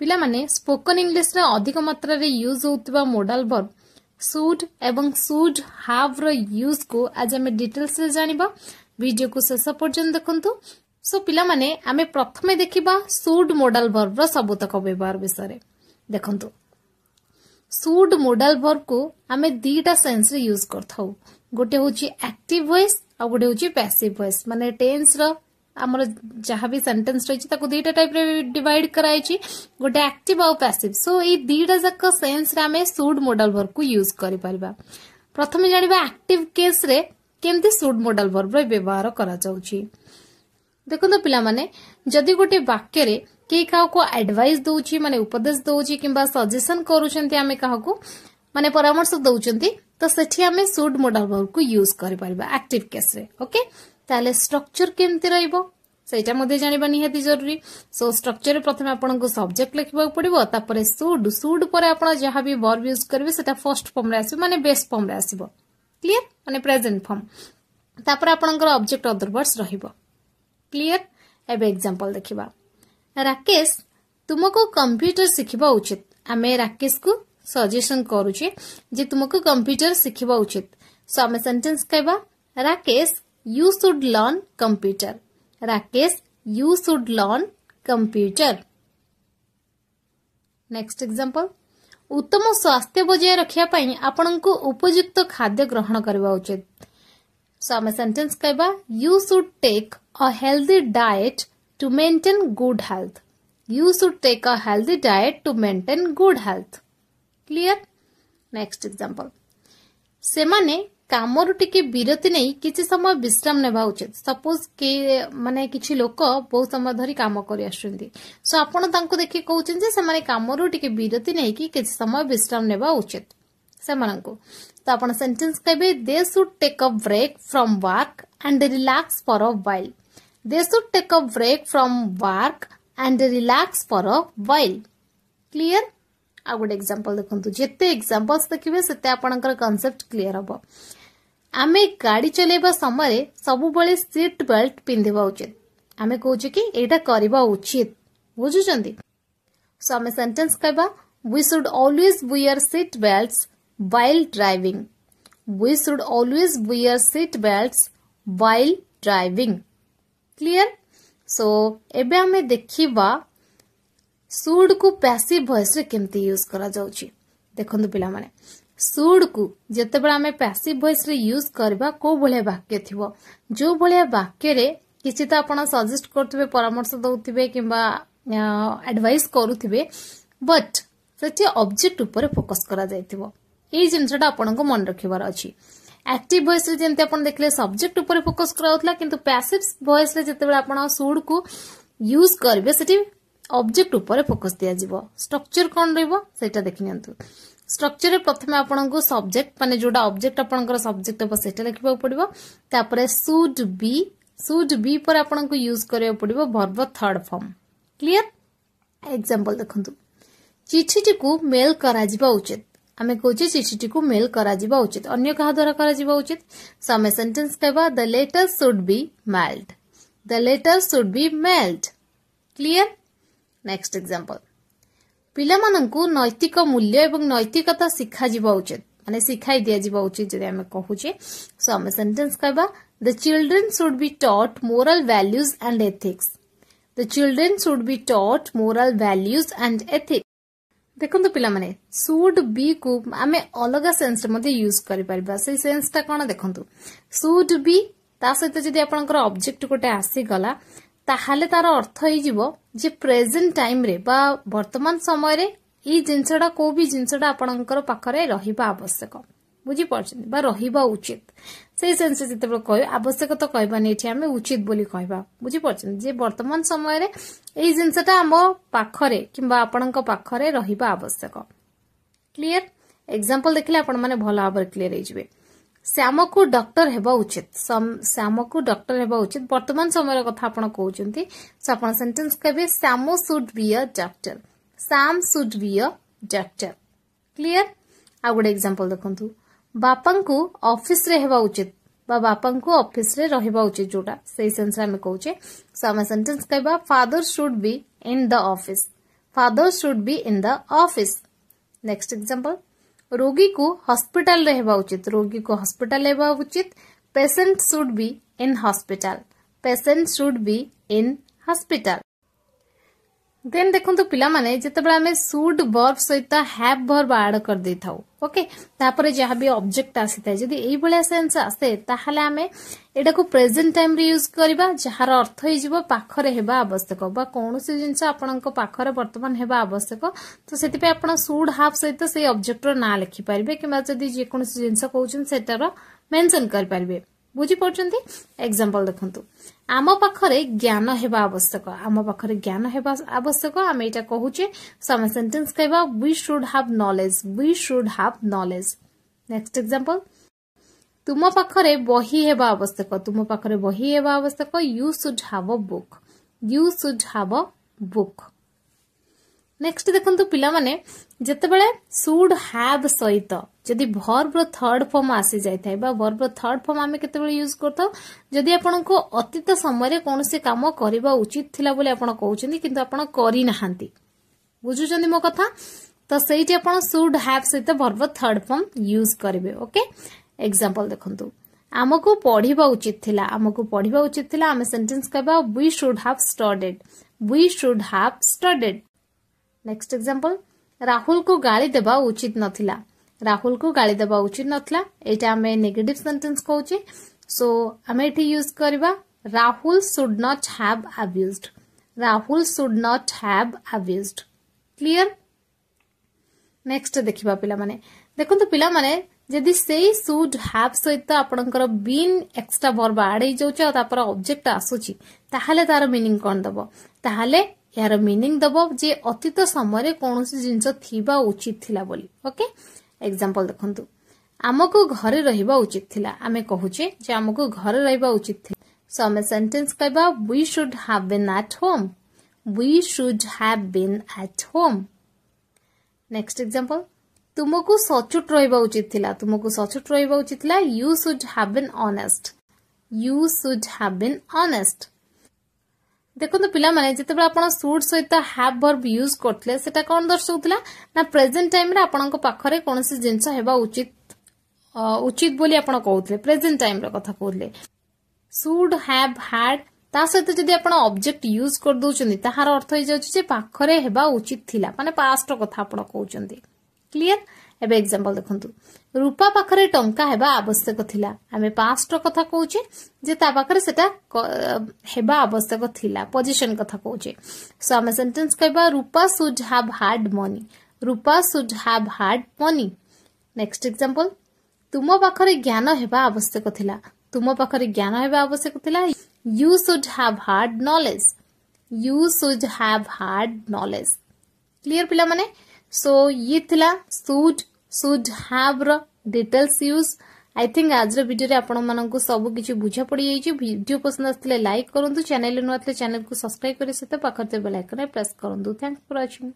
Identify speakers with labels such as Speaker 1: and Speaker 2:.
Speaker 1: पाने spoken English रे अधिक मात्रा रे यूज होता मोडाल वर्ब सुड एवं सुड हाव यूज को आज आम डिटेल्स जानवा भिडियो को शेष पर्यटन देखु सो पाने प्रथम देखा सुड मोडाल वर्ब रुतक व्यवहार विषय देखु सुड मोडाल वर्ब को आम दिटा सेन्स यूज करोटे हूँ एक्टिव भोस आ गोटे हूँ पैसिव भोस मान टेन्स ଆମର ଯାହା ବି ସେଣ୍ଟେନ୍ସ ରହିଛି ତାକୁ ଦୁଇଟା ଟାଇପ୍ରେ ଡିଭାଇଡ୍ କରାଯାଇଛି ଗୋଟେ ଆକ୍ଟିଭ୍ ଆଉ ପ୍ୟାସିଭ୍ ସୋ ଏଇ ଦୁଇଟା ଯାକ ସେନ୍ସରେ ଆମେ ସୁଡ୍ ମୋଡାଲ ଭର୍ବକୁ ୟୁଜ୍ କରିପାରିବା ପ୍ରଥମେ ଜାଣିବା ଆକ୍ଟିଭ୍ କେସ୍ରେ କେମିତି ସୁଡ୍ ମୋଡାଲ ଭର୍ବର ବ୍ୟବହାର କରାଯାଉଛି ଦେଖନ୍ତୁ ପିଲାମାନେ ଯଦି ଗୋଟେ ବାକ୍ୟରେ କେହି କାହାକୁ ଆଡଭାଇସ୍ ଦଉଛି ମାନେ ଉପଦେଶ ଦଉଛି କିମ୍ବା ସଜେସନ୍ କରୁଛନ୍ତି ଆମେ କାହାକୁ ମାନେ ପରାମର୍ଶ ଦଉଛନ୍ତି ତ ସେଠି ଆମେ ସୁଡ୍ ମୋଡାଲ ଭର୍ବକୁ ୟୁଜ୍ କରିପାରିବା ଆକ୍ଟିଭ୍ କେସ୍ରେ ଓକେ ताले स्ट्रक्चर केमती रहा जानवा निरूरी सो स्ट्रक्चर प्रथम आपको सब्जेक्ट लिखा पड़ोता सुड सुड पर जहां भी वर्ब यूज करेंगे से फर्स्ट फर्म मानते बेस्ट फर्म क्लीयर मान प्रेजेट फर्म तापर आपजेक्ट अदरवर्ड र्लीयर एवं एक्जाम्पल देखा राकेश तुमको कंप्यूटर शिखा उचित आम राकेश को सजेसन करुचे तुमको कंप्यूटर शिखा उचित सो आम सेन्टेन्स कह Rakesh you should learn computer. Rakesh, you should learn computer. Next example. ଉତ୍ତମ ସ୍ୱାସ୍ଥ୍ୟ ବଜାୟ ରଖିବା ପାଇଁ ଆପଣଙ୍କୁ ଉପଯୁକ୍ତ ଖାଦ୍ୟ ଗ୍ରହଣ କରିବା ଉଚିତ ସୋ ଆମେ ସେଣ୍ଟେନ୍ସ କହିବା you should take a healthy diet to maintain good health you should take a healthy diet to maintain good health clear next example ସେମାନେ कमर नहीं किसी समय विश्राम ने उचित सपोज के मान कि लोक बहुत समय धरी कम कर सो आपको देख कौन कमर टी नहीं किसी समय विश्राम ने उचित से तो आप सेन्टेन्स कहते they should take a break from work and relax for a while they should take a break from work and relax for a while clear आ गोटे एक्जामपल देखते जिते एक्जामपल्स देखिए से कनसेप्ट क्लीयर हम आम गाड़ी चल समय सब सीट बेल्ट पिंधा उचित आम कौचे कि उचित बुझुं सो आम सेन्टेन्स कह should always wear seat belt while driving should always wear seat belt while driving clear so so, देखा सुड को पैसिव भयस यूज कर देख पे सुड को जिते बे पैसिव भयस यूज करवा कौ भाया वाक्य थी जो भाया वाक्य किसी तो आज सजेस्ट करेंगे परामर्श दौर कि एडवाइस करुवे बट से अब्जेक्ट उपर फोकस कर मन रखार अच्छी एक्ट भयस देखिए सब्जेक्ट उपर फोकस कर पैसिव भयस जिते को यूज करेंगे ऑब्जेक्ट ऊपर फोकस दिया दिज्व स्ट्रक्चर कौन रहा देखी स्ट्रक्चर प्रथम आपको सब्जेक्ट मानते जो अब्जेक्ट आप सब्जेक्ट हे से लिखा पड़ोस सुड बी सुड बी पर आपको यूज करा पड़ा verb third form clear example देख चिठीटी को मेल करा उचित आम कौन चिठीटी को मेल करा उचित अन्य क्या द्वारा करा उचित समय सेंटेंस कहवा the letter should be mailed the letter should be mailed clear next example ପିଲାମାନଙ୍କୁ ନୈତିକ ମୂଲ୍ୟ ଏବଂ ନୈତିକତା ଶିଖାଯିବା ଉଚିତ ମାନେ ଶିଖାଇ ଦିଆଯିବା ଉଚିତ ଯଦି ଆମେ କହୁଛେ ସୋ ଆମେ ସେଣ୍ଟେନ୍ସ କହିବା the children should be taught moral values and ethics the children should be taught moral values and ethics ଦେଖନ୍ତୁ ପିଲାମାନେ ସୁଡ୍ ବି କୁ ଆମେ ଅଲଗା ସେନ୍ସରେ ମଧ୍ୟ ୟୁଜ୍ କରିପାରିବା ସେଇ ସେନ୍ସଟା କ'ଣ ଦେଖନ୍ତୁ ସୁଡ୍ ବି ତା ସହିତ ଯଦି ଆପଣଙ୍କର ଅବଜେକ୍ଟ ଗୋଟେ ଆସିଗଲା ତାହେଲେ ତାର ଅର୍ଥ ହେଇଯିବ ଯେ ପ୍ରେଜେଣ୍ଟ ଟାଇମ୍ରେ ବା ବର୍ତ୍ତମାନ ସମୟରେ ଏଇ ଜିନିଷଟା କୋଉ ବି ଜିନିଷଟା ଆପଣଙ୍କର ପାଖରେ ରହିବା ଆବଶ୍ୟକ ବୁଝିପାରୁଛନ୍ତି ବା ରହିବା ଉଚିତ ସେଇ ସେନ୍ସରେ ଯେତେବେଳେ କହିବା ଆବଶ୍ୟକ ତ କହିବାନି ଏଠି ଆମେ ଉଚିତ ବୋଲି କହିବା ବୁଝିପାରୁଛନ୍ତି ଯେ ବର୍ତ୍ତମାନ ସମୟରେ ଏଇ ଜିନିଷଟା ଆମ ପାଖରେ କିମ୍ବା ଆପଣଙ୍କ ପାଖରେ ରହିବା ଆବଶ୍ୟକ କ୍ଲିଅର ଏକ୍ସାମ୍ପଲ ଦେଖିଲେ ଆପଣମାନେ ଭଲ ଭାବରେ କ୍ଲିଅର ହେଇଯିବେ श्याम को डक्टर हवा उचित श्याम को डक्टर हवा उचित बर्तमान समय क्या कहते सेन्टेन्स कह Shyam should be a doctor Shyam should be a doctor clear आ गोटे एक्जामपल देखु बापा अफिस उचित बापा अफिस उचित जोटा से कौचे सो आम सेन्टेन्स कह father should be in the office father should be in the office next example रोगी को हस्पिटाल उचित रोगी को हस्पिटाल उचित patient should be in hospital patient should be in hospital then ଦେଖନ୍ତୁ ପିଲାମାନେ ଯେତେବେଳେ ଆମେ ସୁଡ୍ ବର୍ବ ସହିତ ହ୍ୟାଭ୍ ଭର୍ବ ଆଡ୍ କରିଦେଇଥାଉ ଓକେ ତାପରେ ଯାହା ବି ଅବଜେକ୍ଟ ଆସିଥାଏ ଯଦି ଏଇଭଳିଆ ସେନ୍ସ ଆସେ ତାହେଲେ ଆମେ ଏଇଟାକୁ ପ୍ରେଜେଣ୍ଟ ଟାଇମ୍ରେ ୟୁଜ୍ କରିବା ଯାହାର ଅର୍ଥ ହେଇଯିବ ପାଖରେ ହେବା ଆବଶ୍ୟକ ବା କୌଣସି ଜିନିଷ ଆପଣଙ୍କ ପାଖରେ ବର୍ତ୍ତମାନ ହେବା ଆବଶ୍ୟକ ତ ସେଥିପାଇଁ ଆପଣ ସୁଡ୍ ହାଫ୍ ସହିତ ସେଇ ଅବଜେକ୍ଟର ନାଁ ଲେଖିପାରିବେ କିମ୍ବା ଯଦି ଯେକୌଣସି ଜିନିଷ କହୁଛନ୍ତି ସେଟାର ମେନ୍ସନ୍ କରିପାରିବେ ବୁଝିପାରୁଛନ୍ତି ଏକ୍ଜାମ୍ପଲ୍ ଦେଖନ୍ତୁ ଆମ ପାଖରେ ଜ୍ଞାନ ହେବା ଆବଶ୍ୟକ ଆମ ପାଖରେ ଜ୍ଞାନ ହେବା ଆବଶ୍ୟକ ଆମେ ଏଇଟା କହୁଛେ ସୋ ଆମେ ସେଣ୍ଟେନ୍ସ କହିବା we should have knowledge we should have knowledge next example ତୁମ ପାଖରେ ବହି ହେବା ଆବଶ୍ୟକ ତୁମ ପାଖରେ ବହି ହେବା ଆବଶ୍ୟକ you should have a book you should have a book next ଦେଖନ୍ତୁ ପିଲାମାନେ ଯେତେବେଳେ ସୁଡ୍ ହ୍ୟାଭ୍ ସହିତ ଯଦି ଭର୍ବର ଥର୍ଡ ଫର୍ମ ଆସିଯାଇଥାଏ ବା ଭର୍ବର ଥର୍ଡ ଫର୍ମ ଆମେ କେତେବେଳେ ୟୁଜ୍ କରିଥାଉ ଯଦି ଆପଣଙ୍କ ଅତୀତ ସମୟରେ କୌଣସି କାମ କରିବା ଉଚିତ ଥିଲା ବୋଲି ଆପଣ କହୁଛନ୍ତି କିନ୍ତୁ ଆପଣ କରିନାହାନ୍ତି ବୁଝୁଛନ୍ତି ମୋ କଥା ତ ସେଇଠି ଆପଣ ସୁଡ୍ ହ୍ୟାଭ୍ ସହିତ ଭର୍ବର ଥର୍ଡ ଫର୍ମ ୟୁଜ୍ କରିବେ ଓକେ ଏକ୍ସାମ୍ପଲ୍ ଦେଖନ୍ତୁ ଆମକୁ ପଢିବା ଉଚିତ ଥିଲା ଆମକୁ ପଢିବା ଉଚିତ ଥିଲା ଆମେ ସେଣ୍ଟେନ୍ସ କହିବା we should have studied we should have studied next example ରାହୁଲକୁ ଗାଳି ଦେବା ଉଚିତ ନଥିଲା ରାହୁଲକୁ ଗାଳି ଦେବା ଉଚିତ ନଥିଲା ଏଇଟା ଆମେ ନେଗେଟିଭ ସେଣ୍ଟେନ୍ସ କହୁଛେ ସୋ ଆମେ ଏଠି ୟୁଜ୍ କରିବା Rahul should not have abused Rahul should not have abused clear next ଦେଖିବା ପିଲାମାନେ ଦେଖନ୍ତୁ ପିଲାମାନେ ଯଦି ସେଇ ସୁଡ୍ ହ୍ୟାଭ୍ ସହିତ ଆପଣଙ୍କର ବିନ୍ ଏକ୍ସଟ୍ରା ଭର୍ବ ଆଡ୍ ହେଇଯାଉଛି ଆଉ ତାପରେ ଅବଜେକ୍ଟ ଆସୁଛି ତାହେଲେ ତାର ମିନିଂ କ'ଣ ଦେବ ତାହେଲେ ଏହାର ମିନିଂ ଦବ ଯେ ଅତୀତ ସମୟରେ କୌଣସି ଜିନିଷ ଥିବା ଉଚିତ ଥିଲା ବୋଲି ଓକେ ଏକ୍ଜାମ୍ପଲ ଦେଖନ୍ତୁ ଆମକୁ ଘରେ ରହିବା ଉଚିତ ଥିଲା ଆମେ କହୁଛେ ଯେ ଆମକୁ ଘରେ ରହିବା ଉଚିତ ଥିଲା ସୋ ଆମେ ସେଣ୍ଟେନ୍ସ କହିବା we should have been at home we should have been at home next example ତୁମକୁ ସଚୋଟ ରହିବା ଉଚିତ ଥିଲା ତୁମକୁ ସଚୁଟ ରହିବା ଉଚିତ ଥିଲା you should have been honest you should have been honest ଦେଖନ୍ତୁ ପିଲାମାନେ ଯେତେବେଳେ ଆପଣ ସୁଟ୍ ସହିତ ହାଫ୍ ଭର୍ବ ୟୁଜ୍ କରୁଥିଲେ ସେଟା କ'ଣ ଦର୍ଶାଉଥିଲା ନା ପ୍ରେଜେଣ୍ଟ ଟାଇମ୍ରେ ଆପଣଙ୍କ ପାଖରେ କୌଣସି ଜିନିଷ ହେବା ଉଚିତ ଉଚିତ ବୋଲି ଆପଣ କହୁଥିଲେ ପ୍ରେଜେଣ୍ଟ ଟାଇମ୍ର କଥା କହୁଥିଲେ ସୁଡ୍ ହାଭ୍ ହ୍ୟାଡ୍ ତା ସହିତ ଯଦି ଆପଣ ଅବଜେକ୍ଟ ୟୁଜ୍ କରିଦେଉଛନ୍ତି ତାହାର ଅର୍ଥ ହେଇଯାଉଛି ଯେ ପାଖରେ ହେବା ଉଚିତ ଥିଲା ମାନେ ପାଷ୍ଟର କଥା ଆପଣ କହୁଛନ୍ତି କ୍ଲିଅର ଏବେ ଏକ୍ଜାମ୍ପଲ୍ ଦେଖନ୍ତୁ ରୂପା ପାଖରେ ଟଙ୍କା ହେବା ଆବଶ୍ୟକ ଥିଲା ଆମେ ପାଞ୍ଚଟା କଥା କହୁଛେ ଯେ ତା ପାଖରେ ସେଟା ହେବା ଆବଶ୍ୟକ ଥିଲା ପୋଜିସନ୍ କଥା କହୁଛେ ସୋ ଆମେ ସେଣ୍ଟେନ୍ସ କହିବା Rupa should have had money Rupa should have had money next example ତୁମ ପାଖରେ ଜ୍ଞାନ ହେବା ଆବଶ୍ୟକ ଥିଲା ତୁମ ପାଖରେ ଜ୍ଞାନ ହେବା ଆବଶ୍ୟକ ଥିଲା you should have had knowledge you should have had knowledge clear ପିଲାମାନେ ସୋ ଇଏ ଥିଲା ସୁଜ୍ ସୁଡ୍ ହାଭ୍ର ଡିଟେଲ୍ସ ୟୁଜ୍ ଆଇ ଥିଙ୍କ୍ ଆଜିର ଭିଡ଼ିଓରେ ଆପଣମାନଙ୍କୁ ସବୁ କିଛି ବୁଝା ପଡ଼ିଯାଇଛି ଭିଡ଼ିଓ ପସନ୍ଦ ଆସିଥିଲେ ଲାଇକ୍ କରନ୍ତୁ ଚ୍ୟାନେଲ୍ରେ ନୂଆ ଥିଲେ ଚ୍ୟାନେଲ୍କୁ ସବସ୍କ୍ରାଇବ୍ କରିବା ସହିତ ପାଖରେ ଥିବା ବେଲାଇକନ୍ରେ ପ୍ରେସ୍ କରନ୍ତୁ ଥ୍ୟାଙ୍କ୍ସ ଫର୍ ୱାଚିଂ